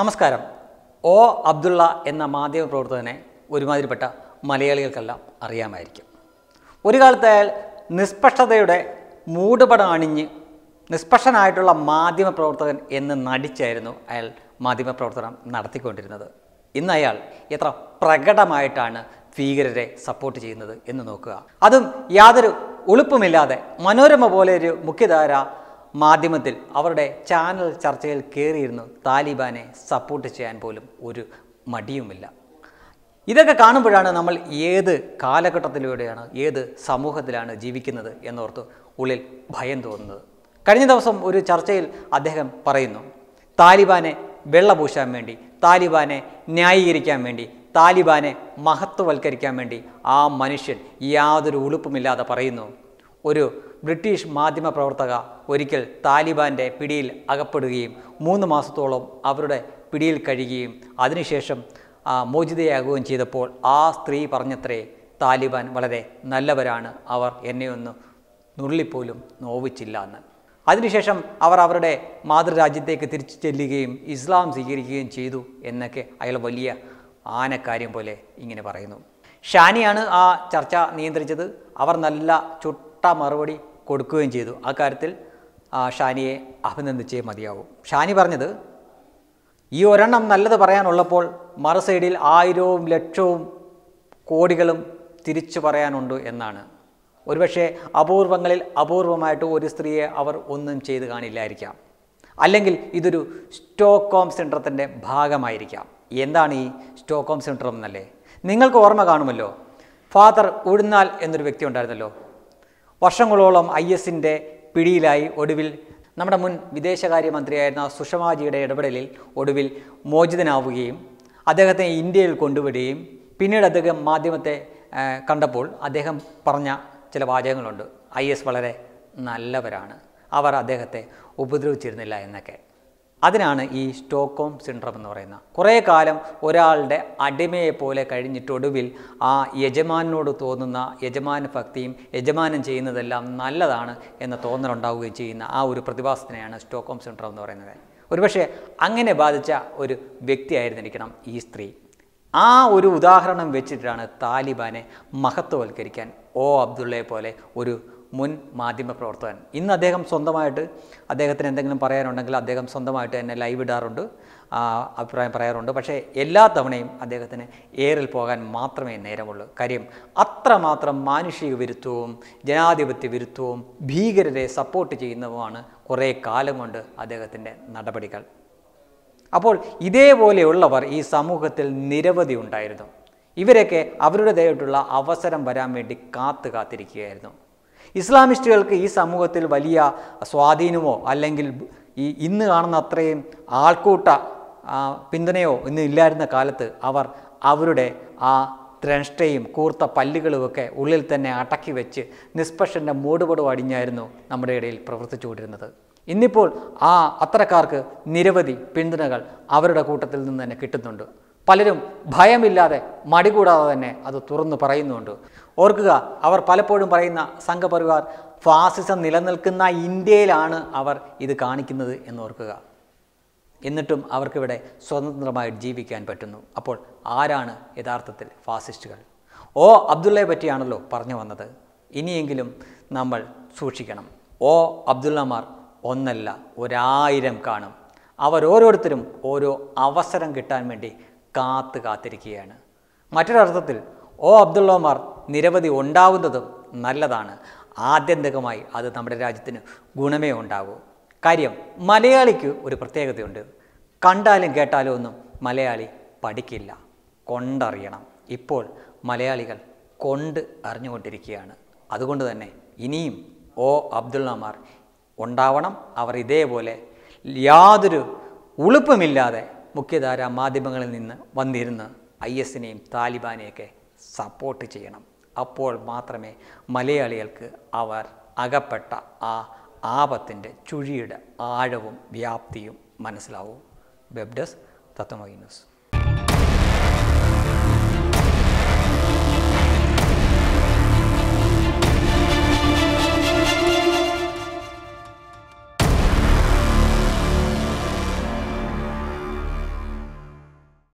നമസ്കാരം ഒ അബ്ദുള്ള എന്ന മാധ്യമ പ്രവർത്തകനെ ഒരുമാതിരിപ്പെട്ട മലയാളികൾക്കെല്ലാം അറിയാമായിരിക്കും ഒരു അയാൾ നിഷ്പക്ഷതയുടെ മൂടുപടം അണിഞ്ഞ് നിഷ്പക്ഷനായിട്ടുള്ള മാധ്യമ പ്രവർത്തകൻ എന്ന് നടിച്ചായിരുന്നു അയാൾ മാധ്യമ പ്രവർത്തനം നടത്തിക്കൊണ്ടിരുന്നത് ഇന്ന് അയാൾ എത്ര പ്രകടമായിട്ടാണ് ഭീകരരെ സപ്പോർട്ട് ചെയ്യുന്നത് എന്ന് നോക്കുക അതും യാതൊരു ഒളിപ്പുമില്ലാതെ മനോരമ പോലെ ഒരു മുഖ്യധാര മാധ്യമത്തിൽ അവരുടെ ചാനൽ ചർച്ചയിൽ കയറിയിരുന്നു താലിബാനെ സപ്പോർട്ട് ചെയ്യാൻ പോലും ഒരു മടിയുമില്ല ഇതൊക്കെ കാണുമ്പോഴാണ് നമ്മൾ ഏത് കാലഘട്ടത്തിലൂടെയാണ് ഏത് സമൂഹത്തിലാണ് ജീവിക്കുന്നത് എന്നോർത്ത് ഉള്ളിൽ ഭയം തോന്നുന്നത് കഴിഞ്ഞ ദിവസം ഒരു ചർച്ചയിൽ അദ്ദേഹം പറയുന്നു താലിബാനെ വെള്ളപൂശാൻ വേണ്ടി താലിബാനെ ന്യായീകരിക്കാൻ വേണ്ടി താലിബാനെ മഹത്വവൽക്കരിക്കാൻ വേണ്ടി ആ മനുഷ്യൻ യാതൊരു ഉളുപ്പുമില്ലാതെ പറയുന്നു ഒരു ബ്രിട്ടീഷ് മാധ്യമ പ്രവർത്തക ഒരിക്കൽ താലിബാൻ്റെ പിടിയിൽ അകപ്പെടുകയും മൂന്ന് മാസത്തോളം അവരുടെ പിടിയിൽ കഴിയുകയും അതിനുശേഷം മോചിതയാകുകയും ചെയ്തപ്പോൾ ആ സ്ത്രീ പറഞ്ഞത്രേ താലിബാൻ വളരെ നല്ലവരാണ് അവർ എന്നെ ഒന്ന് നുള്ളിപ്പോലും നോവിച്ചില്ല എന്ന് അതിനുശേഷം അവർ അവരുടെ മാതൃരാജ്യത്തേക്ക് തിരിച്ചു ചെല്ലുകയും ഇസ്ലാം സ്വീകരിക്കുകയും ചെയ്തു എന്നൊക്കെ അയാൾ വലിയ ആനക്കാര്യം പോലെ ഇങ്ങനെ പറയുന്നു ഷാനിയാണ് ആ ചർച്ച നിയന്ത്രിച്ചത് അവർ നല്ല ചുട്ട മറുപടി കൊടുക്കുകയും ചെയ്തു അക്കാര്യത്തിൽ ഷാനിയെ അഭിനന്ദിച്ചേ മതിയാവും ഷാനി പറഞ്ഞത് ഈ ഒരെണ്ണം നല്ലത് പറയാനുള്ളപ്പോൾ മറു സൈഡിൽ ആയിരവും ലക്ഷവും കോടികളും തിരിച്ചു പറയാനുണ്ട് എന്നാണ് ഒരുപക്ഷെ അപൂർവങ്ങളിൽ അപൂർവമായിട്ട് ഒരു സ്ത്രീയെ അവർ ഒന്നും ചെയ്ത് കാണില്ലായിരിക്കാം അല്ലെങ്കിൽ ഇതൊരു സ്റ്റോക്കോം സെൻറ്ററത്തിൻ്റെ ഭാഗമായിരിക്കാം എന്താണ് ഈ സ്റ്റോക്കോം സെൻറ്റർ എന്നല്ലേ നിങ്ങൾക്ക് ഓർമ്മ കാണുമല്ലോ ഫാദർ ഉഴുന്നാൽ എന്നൊരു വ്യക്തി ഉണ്ടായിരുന്നല്ലോ വർഷങ്ങളോളം ഐ എസിൻ്റെ പിടിയിലായി ഒടുവിൽ നമ്മുടെ മുൻ വിദേശകാര്യമന്ത്രിയായിരുന്ന സുഷമാജിയുടെ ഇടപെടലിൽ ഒടുവിൽ മോചിതനാവുകയും അദ്ദേഹത്തെ ഇന്ത്യയിൽ കൊണ്ടുവിടുകയും പിന്നീട് അദ്ദേഹം മാധ്യമത്തെ കണ്ടപ്പോൾ അദ്ദേഹം പറഞ്ഞ ചില വാചകങ്ങളുണ്ട് ഐ എസ് വളരെ നല്ലവരാണ് അവർ അദ്ദേഹത്തെ ഉപദ്രവിച്ചിരുന്നില്ല എന്നൊക്കെ അതിനാണ് ഈ സ്റ്റോക്കോം സിൻഡ്രം എന്ന് പറയുന്നത് കുറേ കാലം ഒരാളുടെ അടിമയെപ്പോലെ കഴിഞ്ഞിട്ടൊടുവിൽ ആ യജമാനോട് തോന്നുന്ന യജമാന ഭക്തിയും യജമാനം ചെയ്യുന്നതെല്ലാം നല്ലതാണ് എന്ന തോന്നലുണ്ടാവുകയും ചെയ്യുന്ന ആ ഒരു പ്രതിഭാസത്തിനെയാണ് സ്റ്റോക്കോം സിൻഡ്രം എന്ന് പറയുന്നത് ഒരുപക്ഷെ അങ്ങനെ ബാധിച്ച ഒരു വ്യക്തിയായിരുന്നിരിക്കണം ഈ സ്ത്രീ ആ ഒരു ഉദാഹരണം വെച്ചിട്ടാണ് താലിബാനെ മഹത്വവൽക്കരിക്കാൻ ഒ അബ്ദുള്ളയെ പോലെ ഒരു മുൻ മാധ്യമ പ്രവർത്തകൻ ഇന്ന് അദ്ദേഹം സ്വന്തമായിട്ട് അദ്ദേഹത്തിന് എന്തെങ്കിലും പറയാനുണ്ടെങ്കിൽ അദ്ദേഹം സ്വന്തമായിട്ട് എന്നെ ലൈവ് ഇടാറുണ്ട് അഭിപ്രായം പറയാറുണ്ട് പക്ഷേ എല്ലാ തവണയും അദ്ദേഹത്തിന് ഏറിൽ പോകാൻ മാത്രമേ നേരമുള്ളൂ കാര്യം അത്രമാത്രം മാനുഷിക വിരുദ്ധവും ജനാധിപത്യ വിരുദ്ധവും ഭീകരരെ സപ്പോർട്ട് ചെയ്യുന്നതുമാണ് കുറേ കാലം കൊണ്ട് അദ്ദേഹത്തിൻ്റെ നടപടികൾ അപ്പോൾ ഇതേപോലെയുള്ളവർ ഈ സമൂഹത്തിൽ നിരവധി ഉണ്ടായിരുന്നു ഇവരൊക്കെ അവരുടേതായിട്ടുള്ള അവസരം വരാൻ വേണ്ടി കാത്തു കാത്തിരിക്കുകയായിരുന്നു ഇസ്ലാമിസ്റ്റുകൾക്ക് ഈ സമൂഹത്തിൽ വലിയ സ്വാധീനമോ അല്ലെങ്കിൽ ഈ ഇന്ന് കാണുന്ന അത്രയും ആൾക്കൂട്ട പിന്തുണയോ ഇന്ന് ഇല്ലായിരുന്ന കാലത്ത് അവർ അവരുടെ ആ ദ്രഷ്ടയും കൂർത്ത പല്ലുകളുമൊക്കെ ഉള്ളിൽ തന്നെ അടക്കി വെച്ച് നിഷ്പക്ഷൻ്റെ മൂടുപടം അടിഞ്ഞായിരുന്നു നമ്മുടെ ഇടയിൽ കൊണ്ടിരുന്നത് ഇന്നിപ്പോൾ ആ അത്തരക്കാർക്ക് നിരവധി പിന്തുണകൾ അവരുടെ കൂട്ടത്തിൽ നിന്ന് തന്നെ കിട്ടുന്നുണ്ട് പലരും ഭയമില്ലാതെ മടികൂടാതെ തന്നെ അത് തുറന്നു പറയുന്നുണ്ട് ഓർക്കുക അവർ പലപ്പോഴും പറയുന്ന സംഘപരിവാർ ഫാസിസം നിലനിൽക്കുന്ന ഇന്ത്യയിലാണ് അവർ ഇത് കാണിക്കുന്നത് എന്നോർക്കുക എന്നിട്ടും അവർക്കിവിടെ സ്വതന്ത്രമായിട്ട് ജീവിക്കാൻ പറ്റുന്നു അപ്പോൾ ആരാണ് യഥാർത്ഥത്തിൽ ഫാസിസ്റ്റുകൾ ഓ അബ്ദുള്ളയെ പറ്റിയാണല്ലോ പറഞ്ഞു വന്നത് ഇനിയെങ്കിലും നമ്മൾ സൂക്ഷിക്കണം ഓ അബ്ദുള്ളമാർ ഒന്നല്ല ഒരായിരം കാണും അവരോരോരുത്തരും ഓരോ അവസരം കിട്ടാൻ വേണ്ടി കാത്ത് കാത്തിരിക്കുകയാണ് മറ്റൊരർത്ഥത്തിൽ ഓ അബ്ദുള്ളമാർ നിരവധി ഉണ്ടാവുന്നതും നല്ലതാണ് ആദ്യന്തികമായി അത് നമ്മുടെ രാജ്യത്തിന് ഗുണമേ ഉണ്ടാകൂ കാര്യം മലയാളിക്ക് ഒരു പ്രത്യേകതയുണ്ട് കണ്ടാലും കേട്ടാലും ഒന്നും മലയാളി പഠിക്കില്ല കൊണ്ടറിയണം ഇപ്പോൾ മലയാളികൾ കൊണ്ട് അറിഞ്ഞുകൊണ്ടിരിക്കുകയാണ് അതുകൊണ്ട് തന്നെ ഇനിയും ഓ അബ്ദുള്ളമാർ ഉണ്ടാവണം അവർ ഇതേപോലെ യാതൊരു ഉളുപ്പമില്ലാതെ മുഖ്യധാര മാധ്യമങ്ങളിൽ നിന്ന് വന്നിരുന്ന് ഐ എസിനെയും താലിബാനെയൊക്കെ സപ്പോർട്ട് ചെയ്യണം അപ്പോൾ മാത്രമേ മലയാളികൾക്ക് അവർ അകപ്പെട്ട ആ ആപത്തിൻ്റെ ചുഴിയുടെ ആഴവും വ്യാപ്തിയും മനസ്സിലാവും വെബ് ഡെസ്ക് ന്യൂസ്